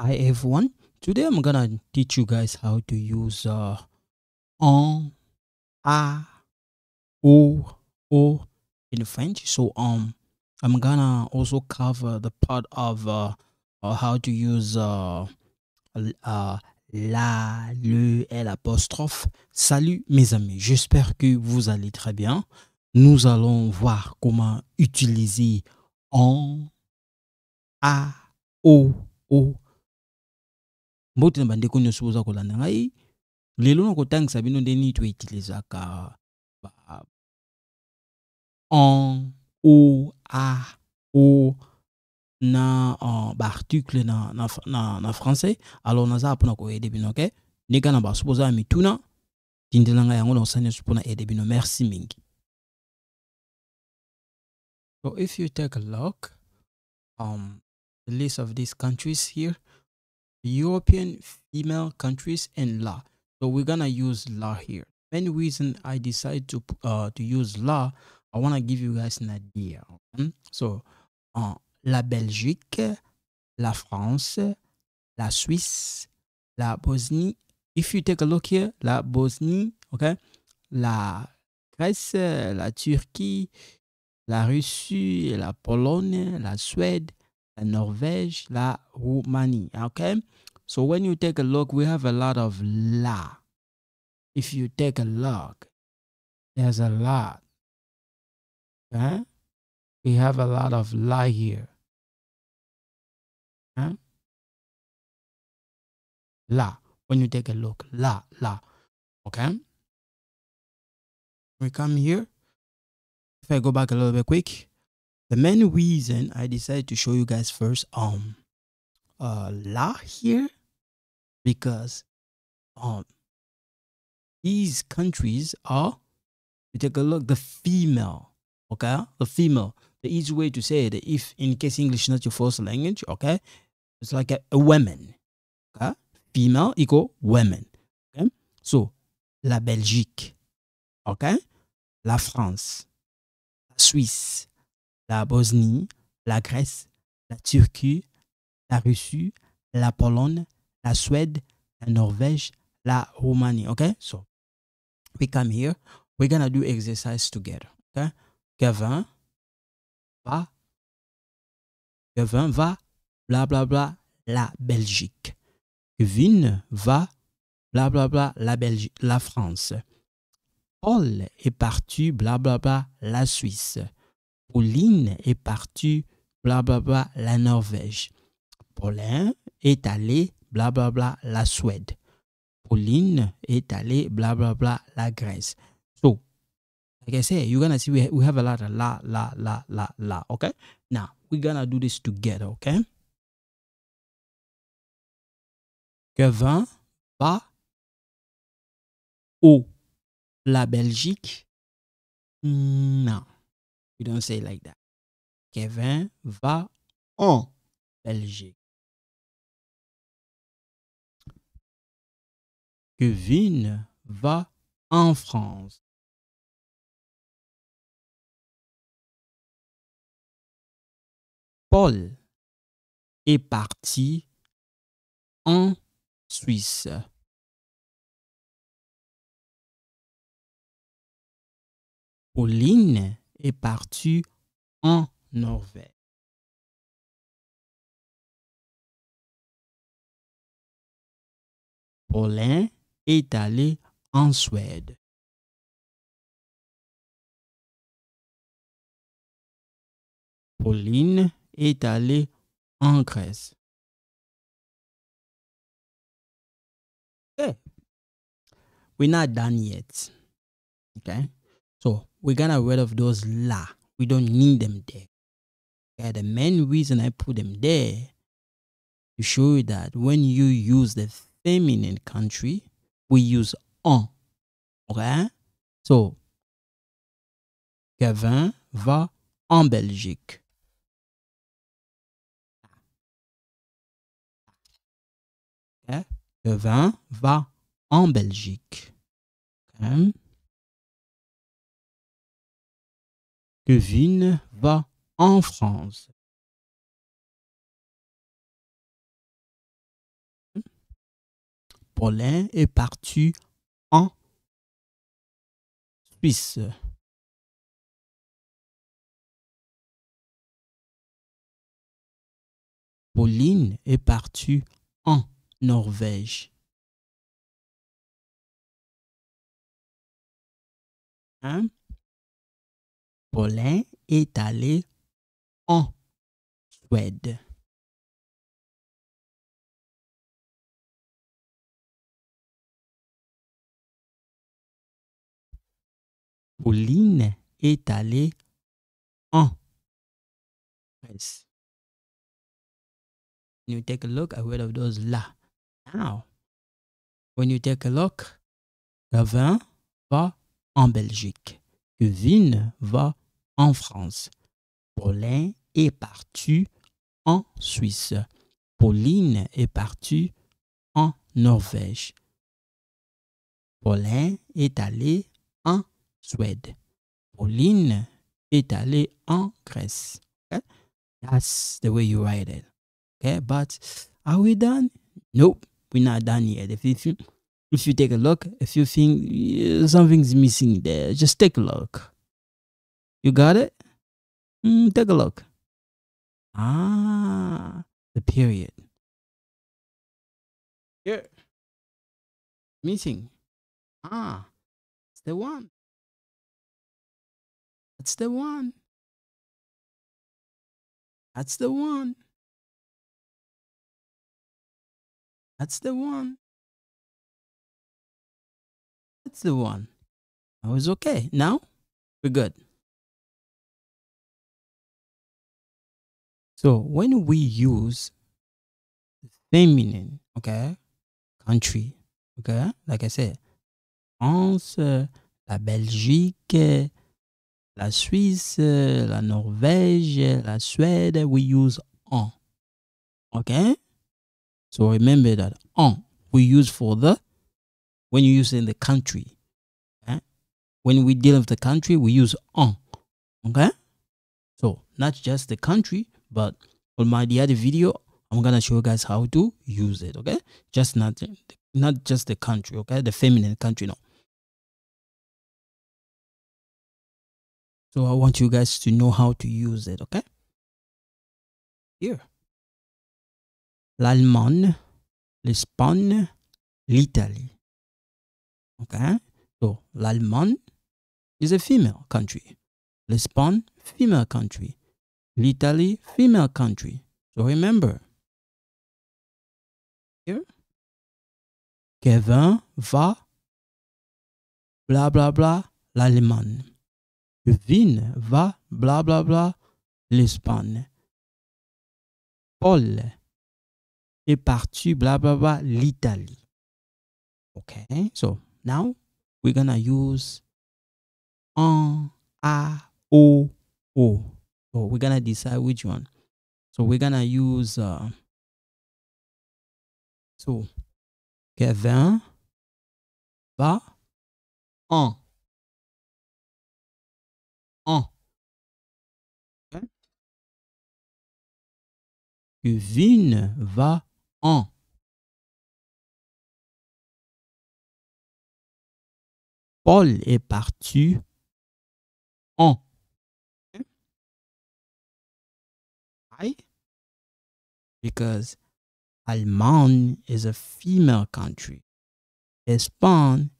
Hi everyone, today I'm gonna teach you guys how to use uh, on, a, o, o in French. So um, I'm gonna also cover the part of uh, uh, how to use uh, la, le, l'apostrophe. Salut mes amis, j'espère que vous allez très bien. Nous allons voir comment utiliser en, a, o, o mbote na bandeko nyonso boza kolanda ngai lelo na kotangisa bino nde nini ba en o a o na en baarticle na, na, na, na français alors naza mpona koyede bino ke na boza ya mituna tindela ngai yango na kosala nyonso mpona bino merci mingi So if you take a look, um, the list of these countries here, European female countries and la. So we're gonna use la here. Main reason I decide to uh, to use la, I wanna give you guys an idea. Okay? So uh, la Belgique, la France, la Suisse, la Bosnie. If you take a look here, la Bosnie, okay, la Grèce, la Turquie, la Russie, la Pologne, la Suède, Norvège, la Roumanie. Okay? So when you take a look, we have a lot of la. If you take a look, there's a lot. Okay? We have a lot of la here. Okay? La. When you take a look, la, la. Okay? We come here. If I go back a little bit quick, the main reason I decided to show you guys first um uh La here because um these countries are you take a look the female okay the female the easy way to say it if in case English is not your first language okay it's like a, a woman okay female equal women okay so la Belgique okay la France la Suisse la Bosnie, la Grèce, la Turquie, la Russie, la Pologne, la Suède, la Norvège, la Roumanie. ok? so we come here. We're gonna do exercise together. Okay, Gavin va, Kevin va, bla bla bla, la Belgique. Kevin va, bla bla bla, la Belgique, la France. Paul est parti, bla bla bla, la Suisse. Pauline est partie, blablabla, blah la Norvège. Paulin est blah blablabla, blah la Suède. Pauline est blah blablabla, la Grèce. So, like I said, you're gonna see we, we have a lot of la, la, la, la, la, okay? Now, we're gonna do this together, okay? Kevin va au la Belgique? Non don't say like that. Kevin va en Belgique. Kevin va en France. Paul est parti en Suisse. Pauline est parti en Norvège. Paulin est allé en Suède. Pauline est allée en Grèce. Eh, We're not done yet. we going to rid of those la. We don't need them there. Yeah, the main reason I put them there to show you that when you use the feminine country, we use on. Okay? So, Gavin va en Belgique. Kevin Gavin va en Belgique. Okay? Devine va en France. Paulin est parti en Suisse. Pauline est partie en Norvège. Hein? Pauline est allé en Suède. Pauline est allée en When you take a look at one of those la. Now, when you take a look, Gavin va en Belgique. Kevin va en France. Pauline est partie en Suisse. Pauline est partie en Norvège. Pauline est allée en Suède. Pauline est allée en Grèce. That's the way you write it. Okay, but are we done? Nope, we're not done yet. If you, if you take a look, if you think something's missing there, just take a look. You got it? Mm, take a look. Ah, the period. Here. Missing. Ah, it's the one. That's the one. That's the one. That's the one. That's the one. I was okay. Now we're good. So when we use feminine, okay, country, okay, like I said, France, la Belgique, la Suisse, la Norvège, la Suède, we use on, okay? So remember that on we use for the when you use in the country. Okay? When we deal with the country, we use on. Okay? So not just the country, but on my the other video i'm gonna show you guys how to use it okay just not not just the country okay the feminine country no so i want you guys to know how to use it okay here l'allemand l'Espagne, l'Italie. Okay? So, l'allemand is a female country. L'Espagne, female country. l'Italie, female country. So remember. Here. Kevin va, blah blah bla, l'Allemagne. Vin va, blah blah blah, l'Espagne. Paul est parti, blah blah bla, l'Italie. Okay, so now we're gonna use en, a, o, o. So we're gonna decide which one. So we're gonna use uh, so Kevin va en en okay. Kevin va en Paul est parti Why? Because Allemagne is a female country. Spain,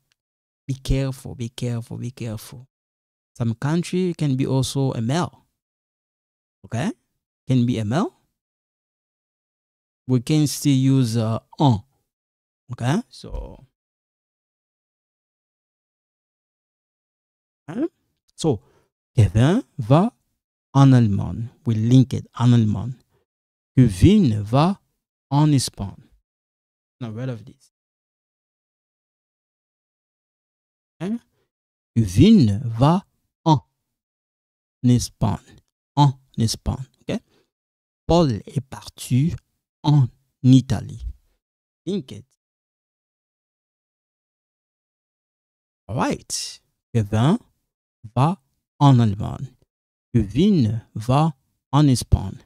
be careful, be careful, be careful. Some country can be also a male. Okay? Can be a male. We can still use uh, on. Okay? So. So, Kevin va en Allemagne, we link it en Allemagne, que va en Espagne. Now, read of this. Hein? Que va en Espagne. En Espagne. Okay? Paul est parti en Italie. Link it. All right. Kevin va en Allemagne. Vin va en Espagne.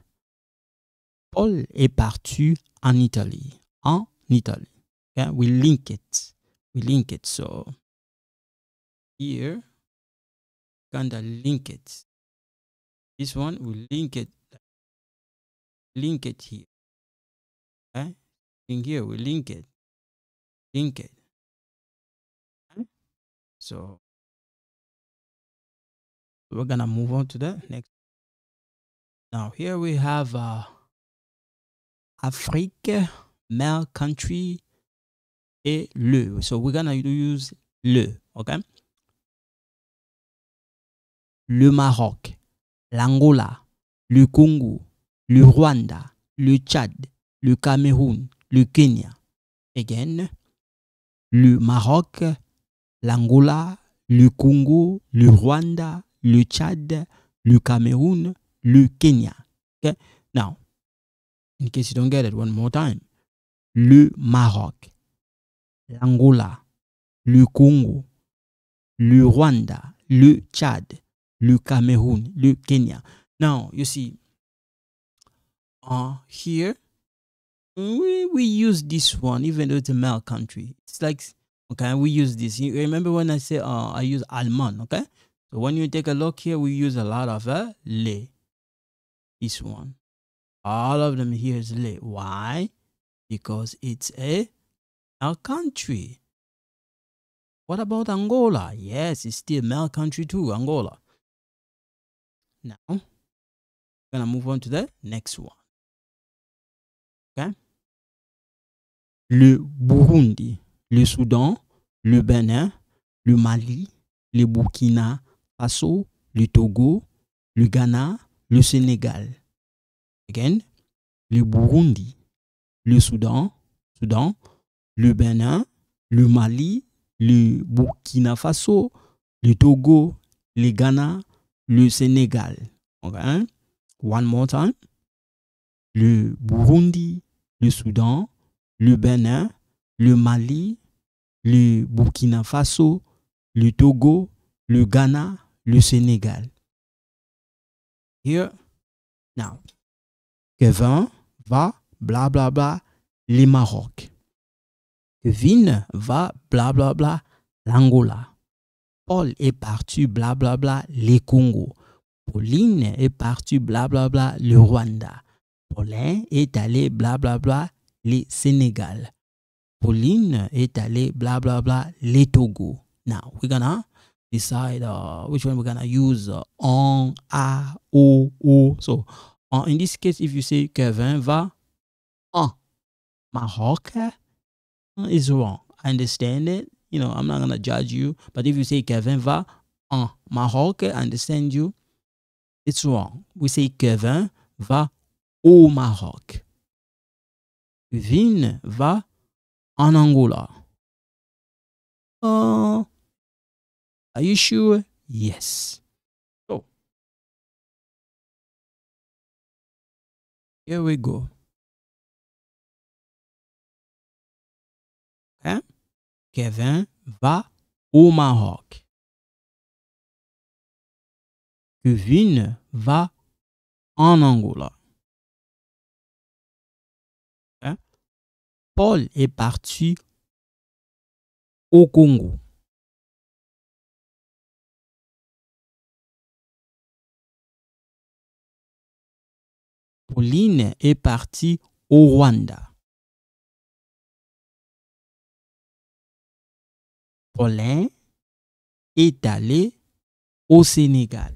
Paul est parti en Italie. En Italie. Okay? We link it. We link it. So here, i link it. This one, we link it. Link it here. Okay? In here, we link it. Link it. So we're gonna move on to the next now here we have uh, afrique male country et le so we're gonna use le okay le maroc l'angola le congo le rwanda le tchad le cameroun le kenya again le maroc l'angola le congo le rwanda le Tchad, le Cameroun, le Kenya. Okay? Now, in case you don't get it, one more time. Le Maroc, l'Angola, le Congo, le Rwanda, le Tchad, le Cameroun, le Kenya. Now, you see, uh, here, we, use this one, even though it's a male country. It's like, okay, we use this. You remember when I say uh, I use Alman, okay? So when you take a look here, we use a lot of uh, le. This one. All of them here is le. Why? Because it's a, a country. What about Angola? Yes, it's still male country too, Angola. Now, we're going to move on to the next one. Okay? Le Burundi, le Soudan, le Bénin, le Mali, le Burkina, Faso, le Togo, le Ghana, le Sénégal. Again, le Burundi, le Soudan, Soudan, le Bénin, le Mali, le Burkina Faso, le Togo, le Ghana, le Sénégal. Okay? One more time. Le Burundi, le Soudan, le Bénin, le Mali, le Burkina Faso, le Togo, le Ghana, le Sénégal. Here, now. Kevin va bla bla, bla, le Maroc. Kevin va bla bla, l'Angola. Paul est parti bla les Congo. Pauline est bla bla le Rwanda. Paulin est allé bla le Sénégal. Pauline est allée bla les Togo. Now we're gonna decide uh, which one we're gonna use uh, on, a, o, o. So uh, in this case, if you say Kevin va on uh, Maroc, uh, is wrong. I understand it. You know, I'm not gonna judge you. But if you say Kevin va on uh, Maroc, I understand you. It's wrong. We say Kevin va au Maroc. Vin va en Angola. Uh, Are you sure? Yes. So, oh. here we go. Hein? Kevin va au Maroc. Kevin va en Angola. Hein? Paul est parti au Congo. Pauline est partie au Rwanda. Pauline est allée au Sénégal.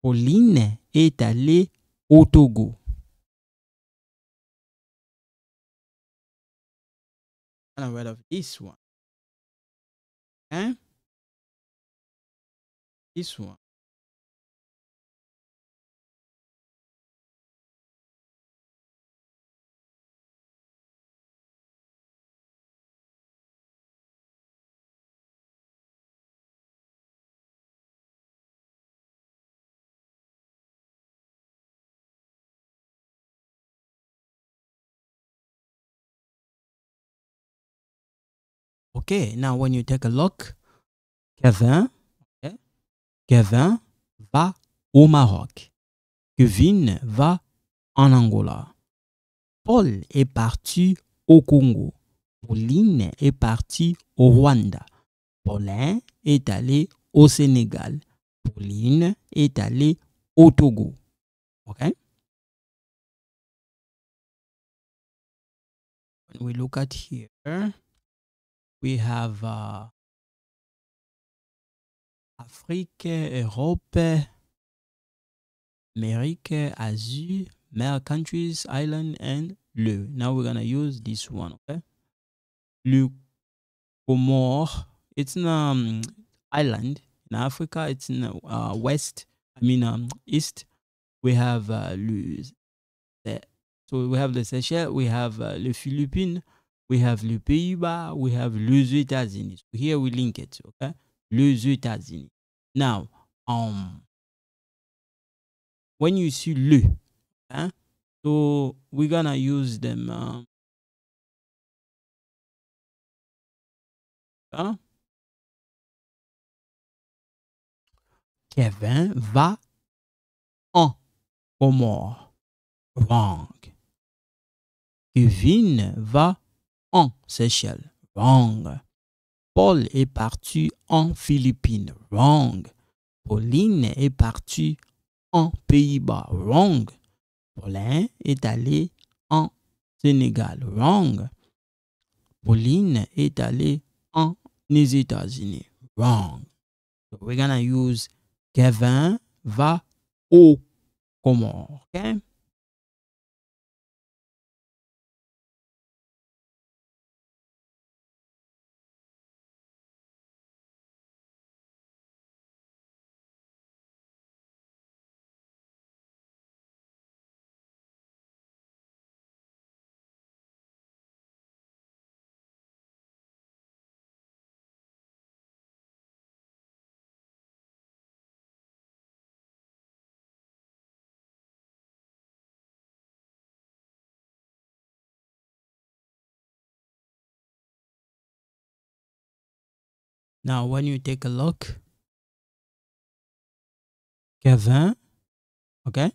Pauline est allée au Togo. Ah, hein? This Ok, now when you take a look, Kevin, Kevin va au Maroc. Kevin va en Angola. Paul est parti au Congo. Pauline est partie au Rwanda. Paulin est allé au Sénégal. Pauline est allé au Togo. OK? When we look at here, we have uh, Europe, America, Asia, Mer countries, island, and le. Now we're gonna use this one, okay? Le Comore, it's an um, island in Africa. It's in uh, west. I mean um, east. We have uh, le. So we have the Seychelles. We have uh, the Philippines we have Le pays we have Les États-Unis. Here we link it, okay? Les États-Unis. Now, um, when you see le, eh? okay? so we're gonna use them. Um, Kevin va en Comore. Wrong. Kevin va Seychelles. Wrong. Paul est parti en Philippines. Wrong. Pauline est parti en Pays-Bas. Wrong. Paulin est allé en Sénégal. Wrong. Pauline est allée en les États-Unis. Wrong. So we're gonna use Kevin va au Comores. Now, when you take a look, Kevin, okay?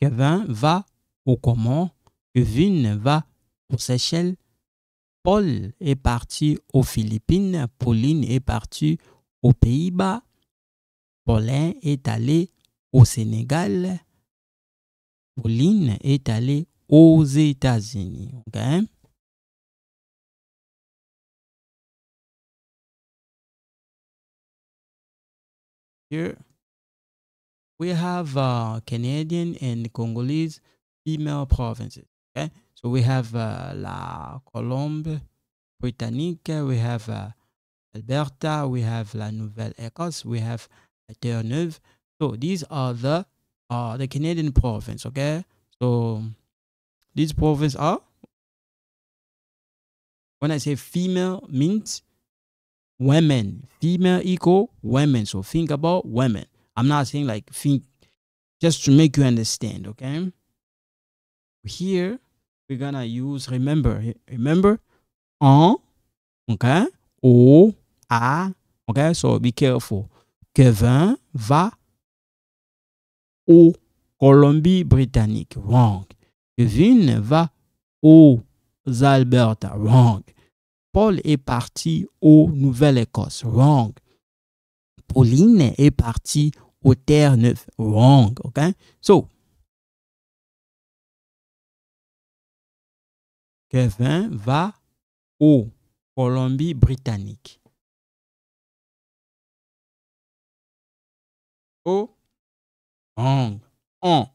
Kevin va au Comment, Kevin va aux Seychelles, Paul est parti aux Philippines, Pauline est partie aux Pays-Bas, Paulin est allé au Sénégal, Pauline est allée aux États-Unis, okay? Here we have uh, Canadian and Congolese female provinces. Okay, so we have uh, La Colombe Britannique, we have uh, Alberta, we have La Nouvelle-Écosse, we have Terre-Neuve. So these are the uh, the Canadian province. Okay, so these provinces are. When I say female means women, female equal women. So think about women. I'm not saying like think, just to make you understand, okay? Here, we're gonna use remember. Remember, on, okay? O, a, okay? So be careful. Kevin va au Colombie-Britannique. Wrong. Kevin va aux Alberta. Wrong. Paul est parti au Nouvelle-Écosse, wrong. Pauline est partie au Terre-Neuve, wrong, Ok. So, Kevin va au Colombie-Britannique. Oh, wrong. On,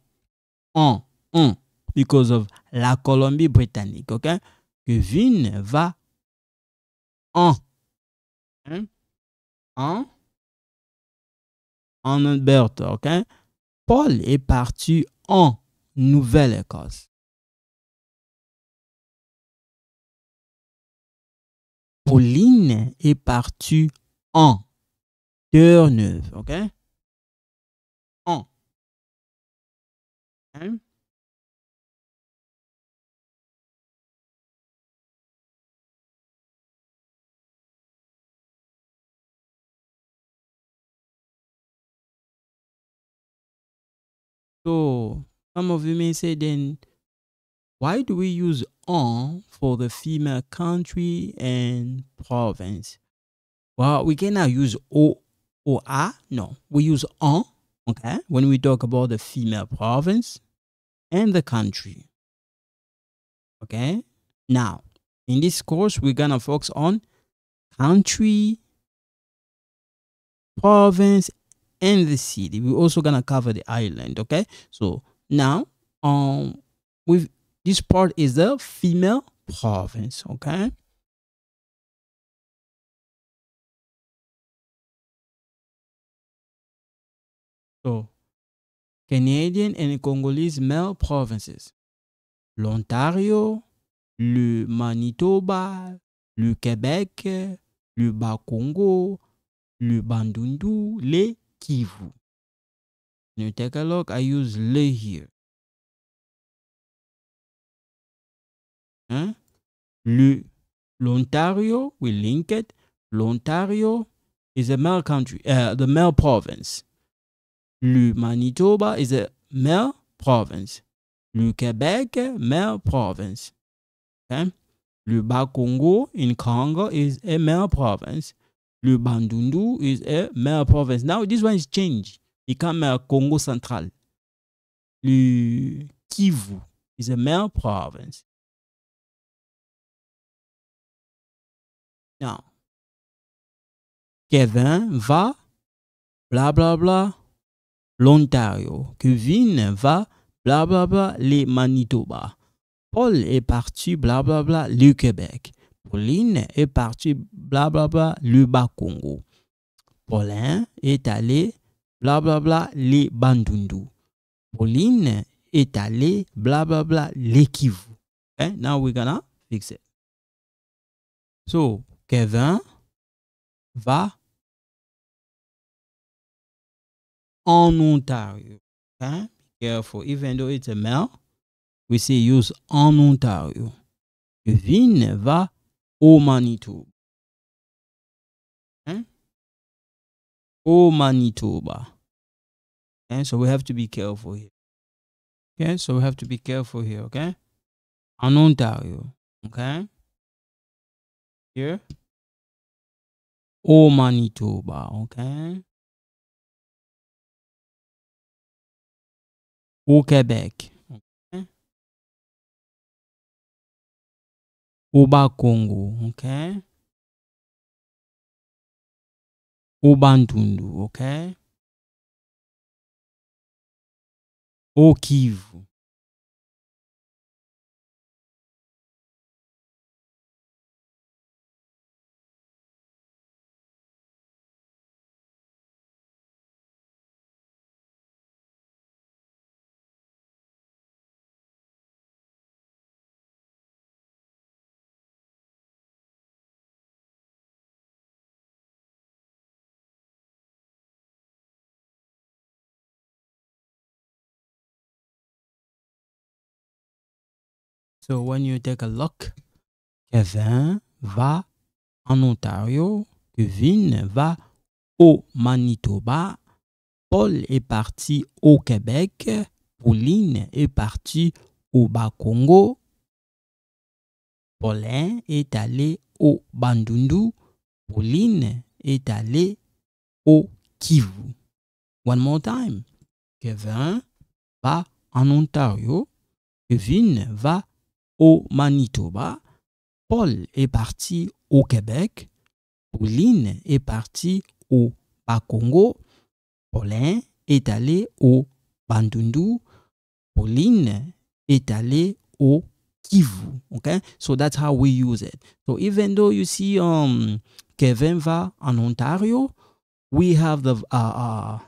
on, on, because of la Colombie-Britannique, ok? Kevin va Hein? en. En. En OK? Paul est parti en Nouvelle-Écosse. Pauline est partie en Terre-Neuve, OK? En. Hein? So some of you may say then, why do we use on for the female country and province? Well, we cannot use o or a. No, we use on, okay, when we talk about the female province and the country. Okay, now in this course, we're gonna focus on country, province, and the city. We're also gonna cover the island. Okay, so now um with this part is the female province. Okay. So Canadian and Congolese male provinces. L'Ontario, le Manitoba, le Québec, le Bas-Congo, le Bandundu, les Kivu. a look. I use le here. Huh? Le, L'Ontario, we link it. L'Ontario is a male country, uh, the male province. Le Manitoba is a male province. Le Quebec, male province. Okay? Le Bas-Congo in Congo is a male province. le Bandundu is a mayor province. Now this one is changed. Become a Congo Central. Le Kivu is a mer province. Now, Kevin va, bla bla bla, l'Ontario. Kevin va, bla bla bla, les Manitoba. Paul est parti, bla bla bla, le Québec. Pauline est partie, blah blah blah le Bas-Congo. Pauline est allé, blah blah les Bandundu. Pauline est allé, blah les Kivu. Hein? Now we're gonna fix it. So, Kevin va en Ontario. Hein? careful, even though it's a male, we say use en Ontario. Kevin va O Manitoba. Eh? O Manitoba. Okay, so we have to be careful here. Okay, so we have to be careful here, okay? An you. okay? Here. O Manitoba, okay? O Quebec. ubakungu okay ubantundu okay okivu So when you take a look, Kevin va en Ontario, Kevin va au Manitoba, Paul est parti au Québec, Pauline est partie au Bas-Congo, Paulin est allé au Bandundu, Pauline est allé au Kivu. One more time. Kevin va en Ontario, Kevin va au Manitoba, Paul est parti au Québec, Pauline est partie au Bakongo. congo Paulin est allé au Bandundu, Pauline est allé au Kivu. Okay? So that's how we use it. So even though you see um, Kevin va en Ontario, we have the uh, uh,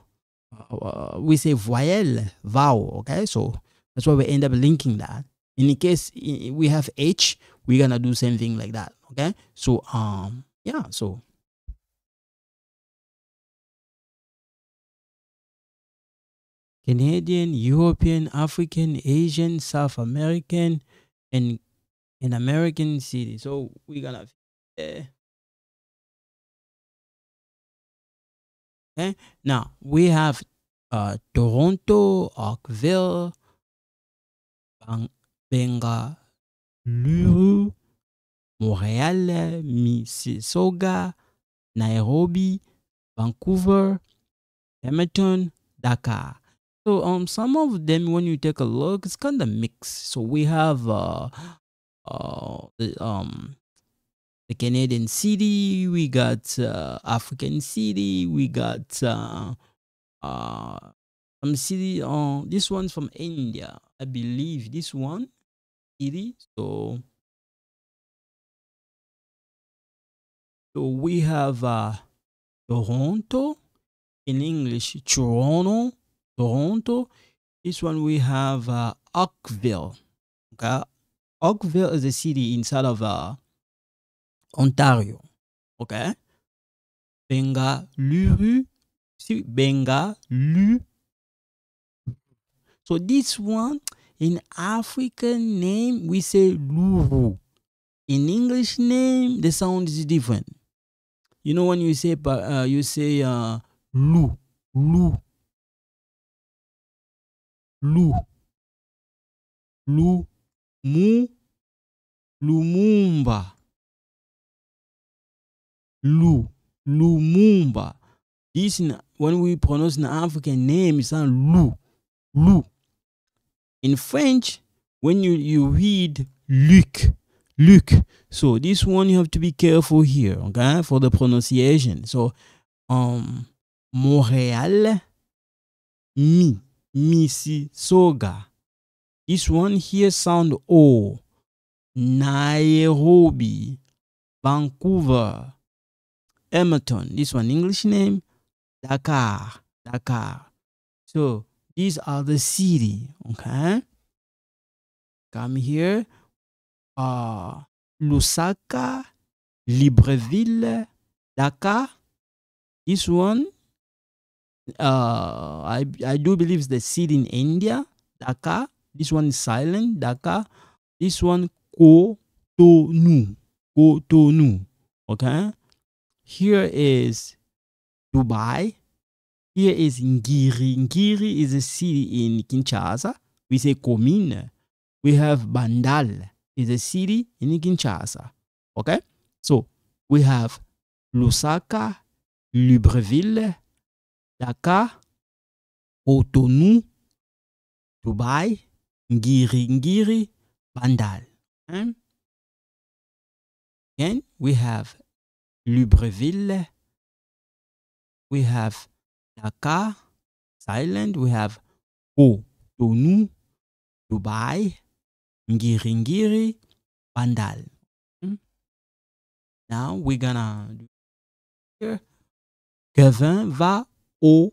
uh, uh we say voyelle, vowel. Okay, so that's why we end up linking that. in the case we have h we're gonna do same thing like that okay so um yeah so Canadian, European, African, Asian, South American, and an American city. So we're gonna uh, okay. Now we have uh, Toronto, Oakville, Bang Luru, Montréal, Mississauga, Nairobi, Vancouver, Hamilton, Dakar. So um, some of them, when you take a look, it's kind of mixed. So we have uh, uh, the um, the Canadian city, we got uh, African city, we got uh, uh, some city. Uh, this one's from India, I believe. This one ed. So, so we have uh, Toronto in English, Toronto, Toronto. This one we have uh, Oakville. Okay, Oakville is a city inside of uh, Ontario. Okay, Luru. see Lu. So this one in African name, we say Luru. In English name, the sound is different. You know when you say uh, you say uh, Lu, Lu, Lu, Lu, Mu, Lumumba, Lu, Lumumba. This when we pronounce an African name, it sounds Lu, Lu in French, when you, you read Luc, Luc, so this one you have to be careful here, okay, for the pronunciation. So, um, Montréal, mi, Mississauga. This one here sound O. Nairobi, Vancouver, Edmonton. This one English name, Dakar, Dakar. So these are the city. Okay. Come here. Uh, Lusaka, Libreville, Dakar. This one, uh, I, I do believe it's the city in India, Dakar. This one is silent, Dakar. This one, Kotonou. Kotonou. Okay. Here is Dubai. Here is Ngiri. Ngiri is a city in Kinshasa. We say commune. We have Bandal is a city in Kinshasa. Okay? So we have Lusaka, Libreville, Dakar, Cotonou, Dubai, Ngiri, Ngiri, Bandal. And hmm? again, we have Libreville, we have Dakar, Silent We have Cotonou, Dubai, ngiri Bandal. Hmm? Now we're gonna do here. Kevin va au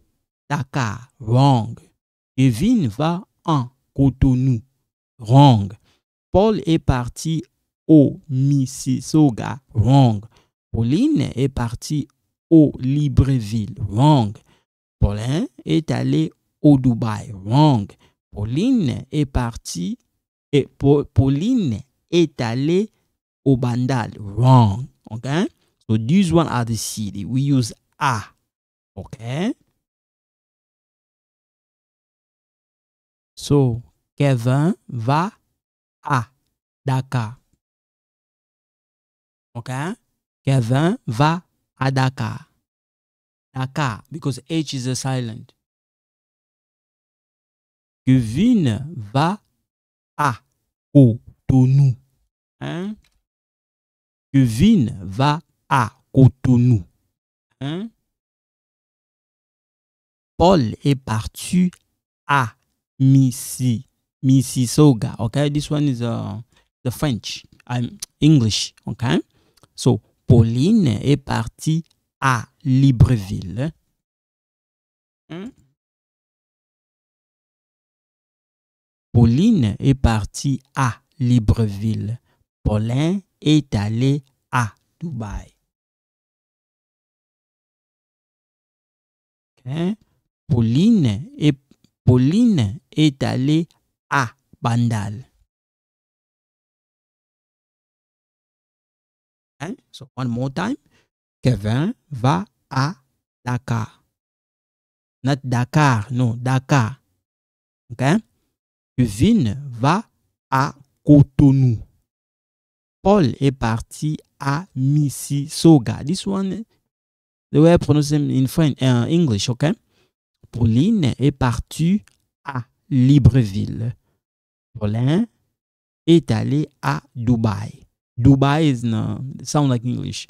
Dakar. Wrong. Kevin va en Cotonou. Wrong. Paul est parti au Mississauga. Wrong. Pauline est parti au Libreville. Wrong. Pauline est allé au Dubaï. Wrong. Pauline est partie et Pauline est allée au Bandal. Wrong. Okay? So these one are the city. We use a. Okay? So Kevin va à Dakar. Okay? Kevin va à Dakar naka, because H is a silent. Kevin va à Cotonou. Hein? Kevin va à Cotonou. Hein? Paul est parti à Missi, Mississauga. Okay, this one is uh, the French, I'm English. Okay, so Pauline est partie à Libreville. Hmm? Pauline est partie à Libreville. Paulin est allé à Dubaï. Pauline, est, Pauline est allée à Bandal. Hein? So one more time. Kevin va à Dakar. Not Dakar, non, Dakar. OK? Kevin va à Cotonou. Paul est parti à Mississauga. This one, the way I in French, uh, English, OK? Pauline est partie à Libreville. Pauline est allé à Dubaï. Dubai is uh, sound like English.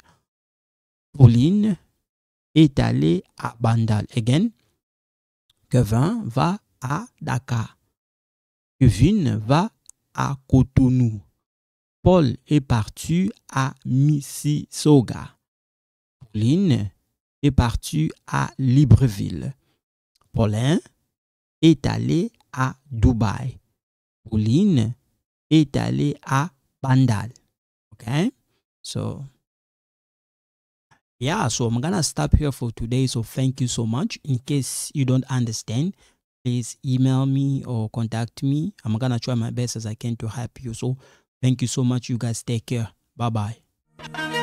Pauline est allée à Bandal Again. Kevin va à Dakar, Kevin va à Cotonou, Paul est parti à Mississauga, Pauline est parti à Libreville, Paulin est allé à Dubaï, Pauline est allée à Bandal. Okay? So, yeah so i'm gonna stop here for today so thank you so much in case you don't understand please email me or contact me i'm gonna try my best as i can to help you so thank you so much you guys take care bye bye